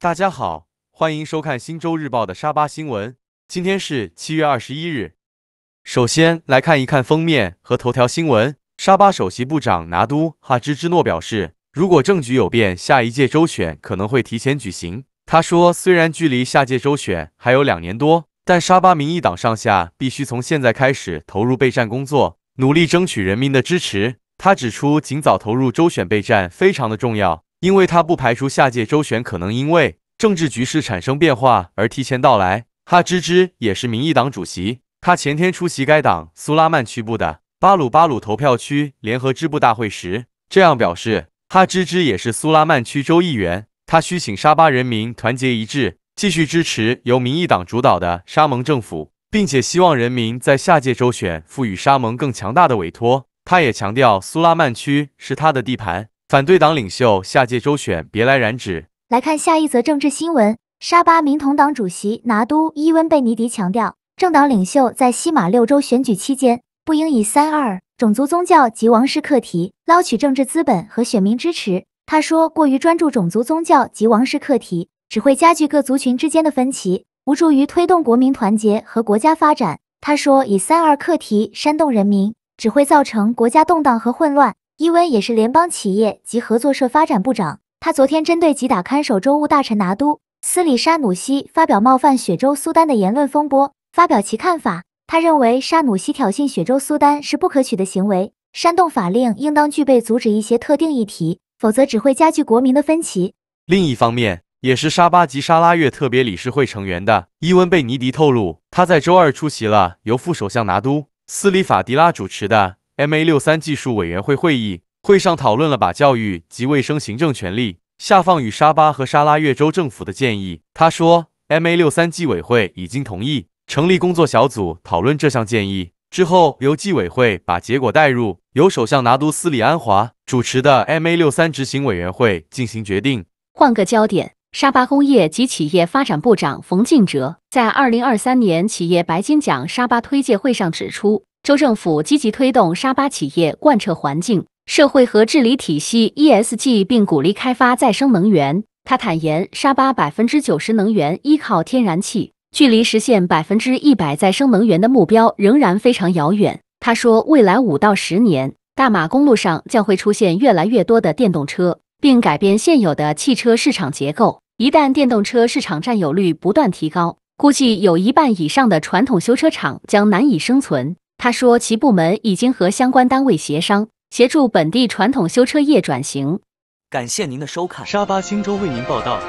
大家好，欢迎收看《新州日报》的沙巴新闻。今天是七月二十一日。首先来看一看封面和头条新闻。沙巴首席部长拿督哈芝芝诺表示，如果政局有变，下一届州选可能会提前举行。他说，虽然距离下届州选还有两年多，但沙巴民意党上下必须从现在开始投入备战工作，努力争取人民的支持。他指出，尽早投入州选备战非常的重要。因为他不排除下届州选可能因为政治局势产生变化而提前到来。哈芝芝也是民意党主席，他前天出席该党苏拉曼区部的巴鲁巴鲁投票区联合支部大会时这样表示。哈芝芝也是苏拉曼区州议员，他需请沙巴人民团结一致，继续支持由民意党主导的沙盟政府，并且希望人民在下届州选赋予沙盟更强大的委托。他也强调，苏拉曼区是他的地盘。反对党领袖下届州选别来染指。来看下一则政治新闻：沙巴民同党主席拿督伊温贝尼迪强调，政党领袖在西马六州选举期间不应以三二种族、宗教及王室课题捞取政治资本和选民支持。他说，过于专注种族、宗教及王室课题只会加剧各族群之间的分歧，无助于推动国民团结和国家发展。他说，以三二课题煽动人民只会造成国家动荡和混乱。伊温也是联邦企业及合作社发展部长。他昨天针对击打看守州务大臣拿督斯里沙努西发表冒犯雪州苏丹的言论风波，发表其看法。他认为沙努西挑衅雪州苏丹是不可取的行为，煽动法令应当具备阻止一些特定议题，否则只会加剧国民的分歧。另一方面，也是沙巴及沙拉越特别理事会成员的伊温贝尼迪透露，他在周二出席了由副首相拿督斯里法迪拉主持的。M A 六三技术委员会会议会上讨论了把教育及卫生行政权力下放与沙巴和沙拉越州政府的建议。他说，M A 六三纪委会已经同意成立工作小组讨论这项建议，之后由纪委会把结果带入由首相拿督斯里安华主持的 M A 六三执行委员会进行决定。换个焦点，沙巴工业及企业发展部长冯敬哲在二零二三年企业白金奖沙巴推介会上指出。州政府积极推动沙巴企业贯彻环境、社会和治理体系 （ESG），并鼓励开发再生能源。他坦言，沙巴百分之九十能源依靠天然气，距离实现百分之一百再生能源的目标仍然非常遥远。他说，未来五到十年，大马公路上将会出现越来越多的电动车，并改变现有的汽车市场结构。一旦电动车市场占有率不断提高，估计有一半以上的传统修车厂将难以生存。他说，其部门已经和相关单位协商，协助本地传统修车业转型。感谢您的收看，沙巴星洲为您报道。